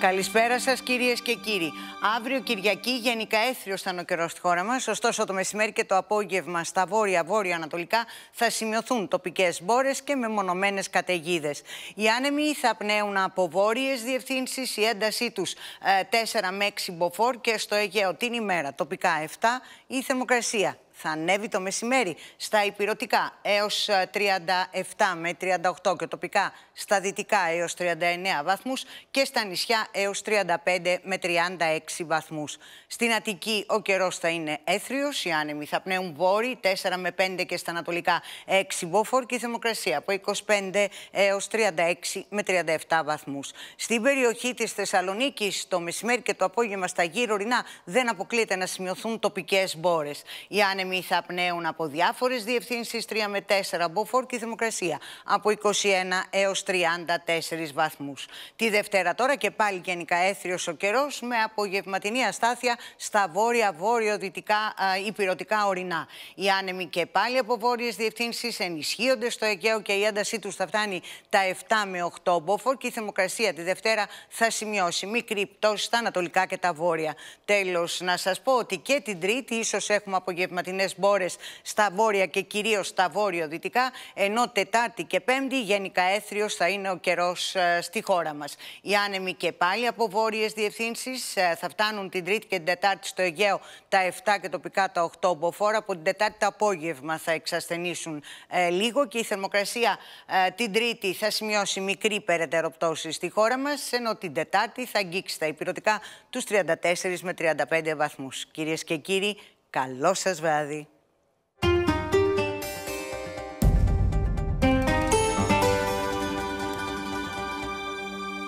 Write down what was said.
Καλησπέρα σας, κυρίες και κύριοι. Αύριο Κυριακή, γενικά έθριο θα ο καιρός στη χώρα μας. Ωστόσο, το μεσημέρι και το απόγευμα στα βόρεια-βόρεια-ανατολικά θα σημειωθούν τοπικές μπόρες και μεμονωμένες καταιγίδες. Οι άνεμοι θα πνέουν από βόρειες διευθύνσεις, η έντασή τους 4 ε, με 6 μποφόρ και στο Αιγαίο την ημέρα τοπικά 7, η θερμοκρασία θα ανέβει το μεσημέρι στα υπηρετικά έως 37 ε, με 38 και τοπικά στα δυτικά έως 39 βαθμούς και στα νησιά έως 35 με 36 βαθμούς. Στην Αττική ο καιρός θα είναι έθριος, οι άνεμοι θα πνέουν βόρει 4 με 5 και στα ανατολικά 6 βόφορ και η θερμοκρασία από 25 έως 36 με 37 βαθμούς. Στην περιοχή της Θεσσαλονίκης το μεσημέρι και το απόγευμα στα γύρω δεν αποκλείεται να σημειωθούν τοπικές μπόρες. Οι άνεμοι θα πνέουν από διάφορες διευθύνσεις 3 με 4 μποφόρ και θερμοκρασία από 21 έω 34 βαθμούς. Τη Δευτέρα τώρα και πάλι γενικά έθριος ο καιρός με απογευματινή αστάθεια στα βόρεια-βόρειο-δυτικά υπηρετικά ορεινά. Οι άνεμοι και πάλι από βόρειες διευθύνσεις ενισχύονται στο Αιγαίο και η έντασή τους θα φτάνει τα 7 με 8 μποφόρ και η θερμοκρασία τη Δευτέρα θα σημειώσει μικρή πτώση στα ανατολικά και τα βόρεια. Τέλος, να σας πω ότι και την Τρίτη ίσως έχουμε απογευματινή βραδινέ μπόρες στα βόρεια και κυρίως στα βόρειο-δυτικά, ενώ Τετάρτη και Πέμπτη γενικά έθριος θα είναι ο καιρός ε, στη χώρα μας. Οι άνεμοι και πάλι από βόρειες διευθύνσεις ε, θα φτάνουν την Τρίτη και την Τετάρτη στο Αιγαίο τα 7 και τοπικά τα 8 μποφόρα. Από την Τετάρτη το απόγευμα θα εξασθενήσουν ε, λίγο και η θερμοκρασία την Τρίτη θα σημειώσει μικρή περαιτέρω πτώση στη χώρα μας, ενώ την Τετάρτη θα αγγίξει τα υπηρετικά τους 34 με 35 βαθμούς. Κυρίες και κύριοι, Καλό σας βράδυ.